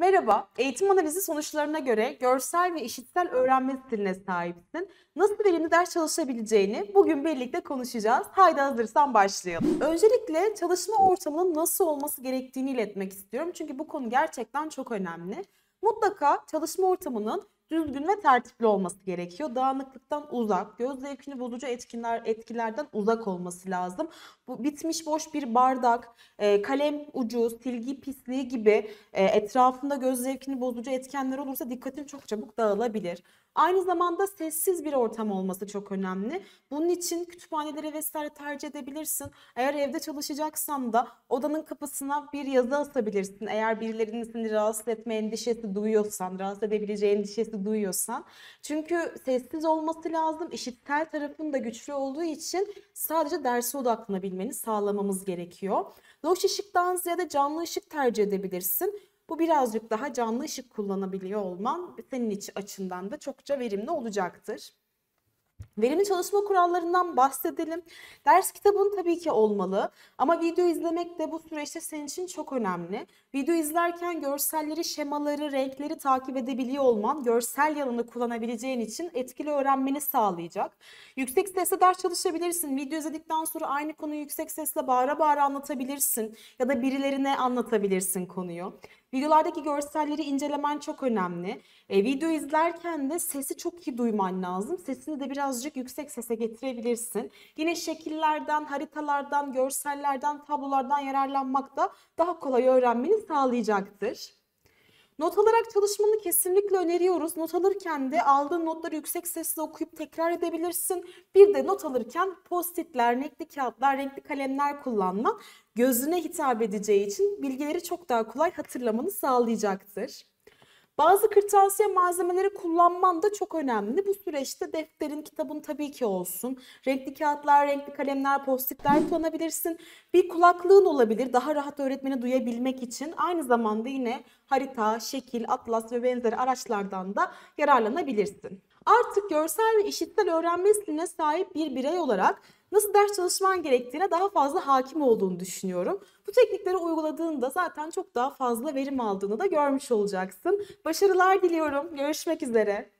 Merhaba, eğitim analizi sonuçlarına göre görsel ve işitsel öğrenme stiline sahipsin. Nasıl verimli ders çalışabileceğini bugün birlikte konuşacağız. Haydi hazırsan başlayalım. Öncelikle çalışma ortamının nasıl olması gerektiğini iletmek istiyorum. Çünkü bu konu gerçekten çok önemli. Mutlaka çalışma ortamının düzgün ve tertipli olması gerekiyor. Dağınıklıktan uzak, göz zevkini bozucu etkiler etkilerden uzak olması lazım. Bu bitmiş boş bir bardak, e, kalem ucu, silgi pisliği gibi e, etrafında göz zevkini bozucu etkenler olursa dikkatin çok çabuk dağılabilir. Aynı zamanda sessiz bir ortam olması çok önemli. Bunun için kütüphanelere vesaire tercih edebilirsin. Eğer evde çalışacaksan da odanın kapısına bir yazı asabilirsin. Eğer birilerinin seni rahatsız etme endişesi duyuyorsan, rahatsız edebileceği endişesi duyuyorsan. Çünkü sessiz olması lazım. İşitsel tarafın da güçlü olduğu için sadece derse odaklanabilmeni sağlamamız gerekiyor. Loş ışıktan ziyade canlı ışık tercih edebilirsin. Bu birazcık daha canlı ışık kullanabiliyor olman senin için açından da çokça verimli olacaktır. Verimli çalışma kurallarından bahsedelim. Ders kitabın tabii ki olmalı ama video izlemek de bu süreçte senin için çok önemli. Video izlerken görselleri, şemaları, renkleri takip edebiliyor olman görsel yanını kullanabileceğin için etkili öğrenmeni sağlayacak. Yüksek sesle ders çalışabilirsin. Video izledikten sonra aynı konuyu yüksek sesle bağıra bağıra anlatabilirsin ya da birilerine anlatabilirsin konuyu. Videolardaki görselleri incelemen çok önemli. E, video izlerken de sesi çok iyi duyman lazım. Sesini de birazcık birazcık yüksek sese getirebilirsin. Yine şekillerden, haritalardan, görsellerden, tablolardan yararlanmak da daha kolay öğrenmeni sağlayacaktır. Not alarak çalışmanı kesinlikle öneriyoruz. Not alırken de aldığın notları yüksek sesle okuyup tekrar edebilirsin. Bir de not alırken postitler, renkli kağıtlar, renkli kalemler kullanma gözüne hitap edeceği için bilgileri çok daha kolay hatırlamanı sağlayacaktır. Bazı kırtasiye malzemeleri kullanman da çok önemli. Bu süreçte defterin, kitabın tabii ki olsun. Renkli kağıtlar, renkli kalemler, postitler kullanabilirsin. Bir kulaklığın olabilir daha rahat öğretmeni duyabilmek için. Aynı zamanda yine harita, şekil, atlas ve benzeri araçlardan da yararlanabilirsin. Artık görsel ve işitsel öğrenmesine sahip bir birey olarak nasıl ders çalışman gerektiğine daha fazla hakim olduğunu düşünüyorum. Bu teknikleri uyguladığında zaten çok daha fazla verim aldığını da görmüş olacaksın. Başarılar diliyorum. Görüşmek üzere.